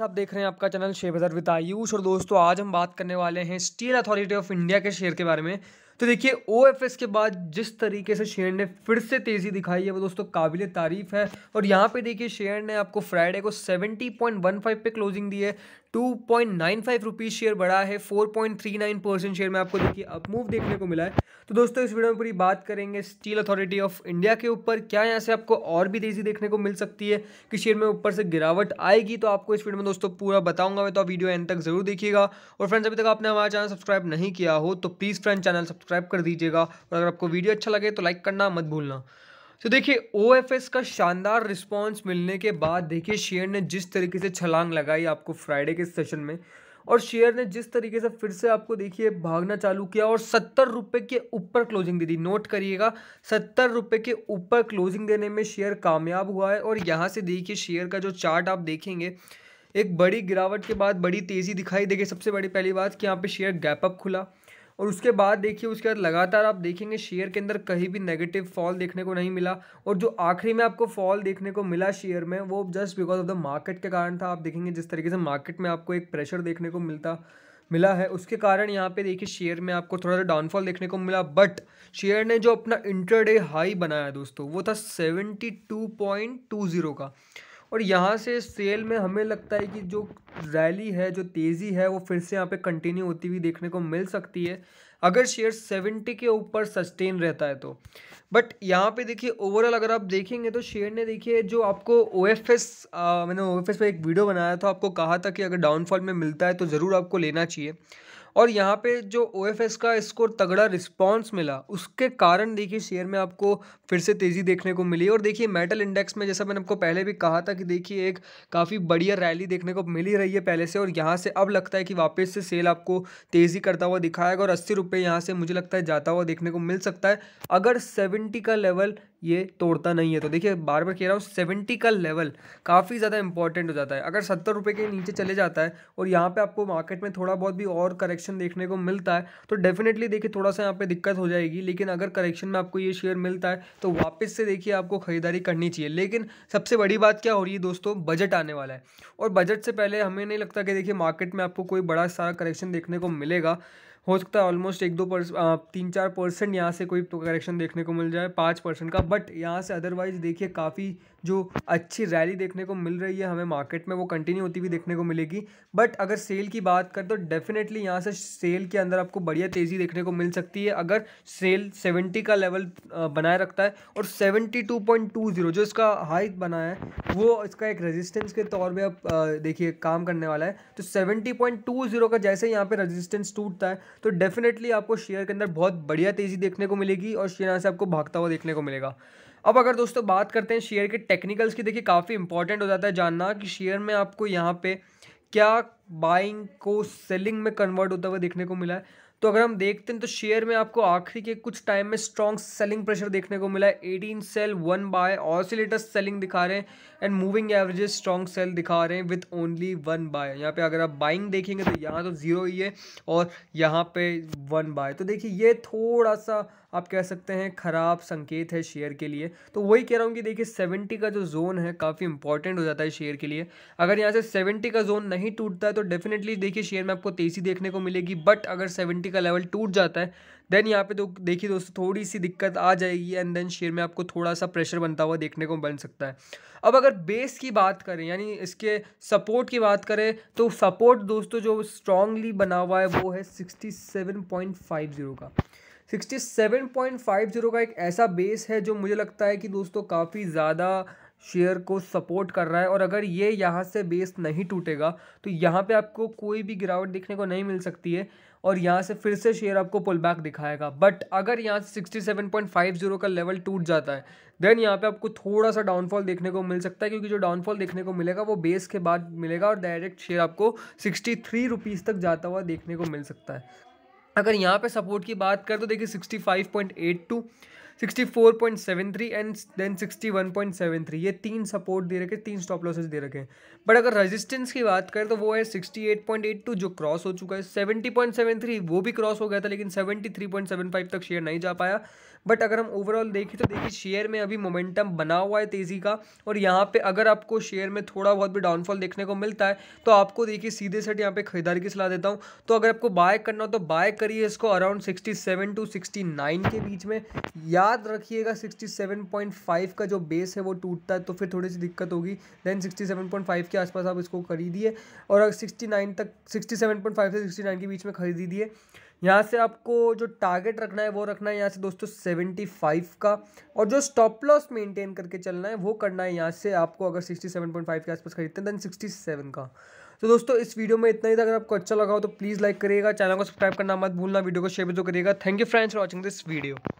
आप देख रहे हैं आपका चैनल शेयर बाजार विद आयुष और दोस्तों आज हम बात करने वाले हैं स्टील अथॉरिटी ऑफ इंडिया के शेयर के बारे में तो देखिए ओ के बाद जिस तरीके से शेयर ने फिर से तेज़ी दिखाई है वो दोस्तों काबिल तारीफ़ है और यहाँ पे देखिए शेयर ने आपको फ्राइडे को 70.15 पे क्लोजिंग दी है two point nine five rupees share बढ़ा है four point three nine percent share में आपको देखिए अब मूव देखने को मिला है तो दोस्तों इस वीडियो में पूरी बात करेंगे स्टील अथॉरिटी ऑफ इंडिया के ऊपर क्या यहाँ से आपको और भी तेज़ी देखने को मिल सकती है कि शेयर में ऊपर से गिरावट आएगी तो आपको इस वीडियो में दोस्तों पूरा बताऊंगा मैं तो आप वीडियो एंड तक जरूर देखिएगा और फ्रेंड्स अभी तक आपने हमारा चैनल सब्सक्राइब नहीं किया हो तो प्लीज़ फ्रेंड चैनल सब्सक्राइब कर दीजिएगा और अगर आपको वीडियो अच्छा लगे तो लाइक करना मत भूलना तो देखिए ओ का शानदार रिस्पांस मिलने के बाद देखिए शेयर ने जिस तरीके से छलांग लगाई आपको फ्राइडे के सेशन में और शेयर ने जिस तरीके से फिर से आपको देखिए भागना चालू किया और सत्तर रुपये के ऊपर क्लोजिंग दे दी नोट करिएगा सत्तर रुपये के ऊपर क्लोजिंग देने में शेयर कामयाब हुआ है और यहाँ से देखिए शेयर का जो चार्ट आप देखेंगे एक बड़ी गिरावट के बाद बड़ी तेज़ी दिखाई देगी सबसे बड़ी पहली बात कि यहाँ पर शेयर गैपअप खुला और उसके बाद देखिए उसके बाद लगातार आप देखेंगे शेयर के अंदर कहीं भी नेगेटिव फॉल देखने को नहीं मिला और जो आखिरी में आपको फॉल देखने को मिला शेयर में वो just because of the market के कारण था आप देखेंगे जिस तरीके से मार्केट में आपको एक प्रेशर देखने को मिलता मिला है उसके कारण यहाँ पे देखिए शेयर में आपको थोड़ा सा डाउनफॉल देखने को मिला बट शेयर ने जो अपना इंटरडे हाई बनाया दोस्तों वो था seventy two point two zero का और यहाँ से सेल में हमें लगता है कि जो रैली है जो तेज़ी है वो फिर से यहाँ पे कंटिन्यू होती हुई देखने को मिल सकती है अगर शेयर सेवेंटी के ऊपर सस्टेन रहता है तो बट यहाँ पे देखिए ओवरऑल अगर आप देखेंगे तो शेयर ने देखिए जो आपको ओ एफ एस मैंने ओ एफ एस पर एक वीडियो बनाया था आपको कहा था कि अगर डाउनफॉल में मिलता है तो ज़रूर आपको लेना चाहिए और यहाँ पे जो ओ का स्कोर तगड़ा रिस्पॉन्स मिला उसके कारण देखिए शेयर में आपको फिर से तेज़ी देखने को मिली और देखिए मेटल इंडेक्स में जैसा मैंने आपको पहले भी कहा था कि देखिए एक काफ़ी बढ़िया रैली देखने को मिली रही है पहले से और यहाँ से अब लगता है कि वापस से सेल आपको तेज़ी करता हुआ दिखाएगा और अस्सी रुपये यहाँ से मुझे लगता है जाता हुआ देखने को मिल सकता है अगर सेवेंटी का लेवल ये तोड़ता नहीं है तो देखिए बार बार कह रहा हूँ सेवेंटी का लेवल काफ़ी ज़्यादा इंपॉर्टेंट हो जाता है अगर सत्तर रुपये के नीचे चले जाता है और यहाँ पे आपको मार्केट में थोड़ा बहुत भी और करेक्शन देखने को मिलता है तो डेफिनेटली देखिए थोड़ा सा यहाँ पे दिक्कत हो जाएगी लेकिन अगर करेक्शन में आपको ये शेयर मिलता है तो वापस से देखिए आपको ख़रीदारी करनी चाहिए लेकिन सबसे बड़ी बात क्या हो रही है दोस्तों बजट आने वाला है और बजट से पहले हमें नहीं लगता कि देखिए मार्केट में आपको कोई बड़ा सारा करेक्शन देखने को मिलेगा हो सकता है ऑलमोस्ट एक दो परसेंट तीन चार परसेंट यहाँ से कोई करेक्शन देखने को मिल जाए पाँच परसेंट का बट यहाँ से अदरवाइज देखिए काफ़ी जो अच्छी रैली देखने को मिल रही है हमें मार्केट में वो कंटिन्यू होती हुई देखने को मिलेगी बट अगर सेल की बात करें तो डेफिनेटली यहाँ से सेल के अंदर आपको बढ़िया तेज़ी देखने को मिल सकती है अगर सेल सेवेंटी का लेवल बनाए रखता है और seventy two point two zero जो इसका हाई बना है वो इसका एक रेजिस्टेंस के तौर पर आप देखिए काम करने वाला है तो सेवेंटी पॉइंट टू ज़ीरो का जैसे यहाँ पर रजिस्टेंस टूटता है तो डेफिनेटली आपको शेयर के अंदर बहुत बढ़िया तेज़ी देखने को मिलेगी और शेयर यहाँ से आपको भागता हुआ देखने को मिलेगा अब अगर दोस्तों बात करते हैं शेयर के टेक्निकल्स की देखिए काफ़ी इंपॉर्टेंट हो जाता है जानना कि शेयर में आपको यहाँ पे क्या बाइंग को सेलिंग में कन्वर्ट होता हुआ देखने को मिला है तो अगर हम देखते हैं तो शेयर में आपको आखिरी के कुछ टाइम में स्ट्रॉन्ग सेलिंग प्रेशर देखने को मिला है eighteen sell one buy oscillator selling दिखा रहे हैं and moving averages strong sell दिखा रहे हैं विथ ओनली वन बाय यहाँ पे अगर आप बाइंग देखेंगे तो यहाँ तो ज़ीरो ही है और यहाँ पे वन बाय तो देखिए ये थोड़ा सा आप कह सकते हैं ख़राब संकेत है शेयर के लिए तो वही कह रहा हूँ कि देखिए सेवेंटी का जो जोन है काफ़ी इंपॉर्टेंट हो जाता है शेयर के लिए अगर यहाँ से सेवेंटी का जोन नहीं टूटता है तो डेफिनेटली देखिए शेयर में आपको तेज़ी देखने को मिलेगी बट अगर सेवेंटी का लेवल टूट जाता है देन यहाँ पे तो देखिए दोस्तों थोड़ी सी दिक्कत आ जाएगी एंड देन शेयर में आपको थोड़ा सा प्रेशर बनता हुआ देखने को बन सकता है अब अगर बेस की बात करें यानी इसके सपोर्ट की बात करें तो सपोर्ट दोस्तों जो स्ट्रांगली बना हुआ है वो है sixty seven point five zero का sixty seven point five zero का एक ऐसा बेस है जो मुझे लगता है कि दोस्तों काफ़ी ज़्यादा शेयर को सपोर्ट कर रहा है और अगर ये यहाँ से बेस नहीं टूटेगा तो यहाँ पे आपको कोई भी गिरावट देखने को नहीं मिल सकती है और यहाँ से फिर से शेयर आपको पुल बैक दिखाएगा बट अगर यहाँ से sixty seven point five zero का लेवल टूट जाता है देन यहाँ पे आपको थोड़ा सा डाउनफॉल देखने को मिल सकता है क्योंकि जो डाउनफॉल देखने को मिलेगा वो बेस के बाद मिलेगा और डायरेक्ट शेयर आपको सिक्सटी थ्री रुपीज़ तक जाता हुआ देखने को मिल सकता है अगर यहाँ पे सपोर्ट की बात कर तो देखिए 65.82 64.73 एंड देन 61.73 ये तीन सपोर्ट दे रखे तीन स्टॉप लॉसेस दे रखे हैं बट अगर रेजिस्टेंस की बात करें तो वो है 68.82 जो क्रॉस हो चुका है 70.73 वो भी क्रॉस हो गया था लेकिन 73.75 तक शेयर नहीं जा पाया बट अगर हम ओवरऑल देखें तो देखिए शेयर में अभी मोमेंटम बना हुआ है तेज़ी का और यहाँ पे अगर आपको शेयर में थोड़ा बहुत भी डाउनफॉल देखने को मिलता है तो आपको देखिए सीधे सेट यहाँ पे खरीदारी की सलाह देता हूँ तो अगर आपको बाय करना हो तो बाय करिए इसको around sixty seven to sixty nine के बीच में याद रखिएगा सिक्सटी सेवन पॉइंट फाइव का जो बेस है वो टूटता है तो फिर थोड़ी सी दिक्कत होगी then sixty seven point five के आसपास आप इसको खरीदिए और सिक्सटी नाइन तक सिक्सटी सेवन पॉइंट फाइव से सिक्सटी नाइन के बीच में खरीदी दिए यहाँ से आपको जो टारगेट रखना है वो रखना है यहाँ से दोस्तों सेवेंटी फाइव का और जो स्टॉप लॉस मेंटेन करके चलना है वो करना है यहाँ से आपको अगर सिक्सटी सेवन पॉइंट फाइव के आसपास खरीदते हैं देन सिक्सटी सेवन का तो दोस्तों इस वीडियो में इतना ही था अगर आपको अच्छा लगा हो तो प्लीज़ लाइक करिएगा चैनल को सब्सक्राइब करना मत भूलना वीडियो को शेयर भी तो करिएगा thank you friends for watching this video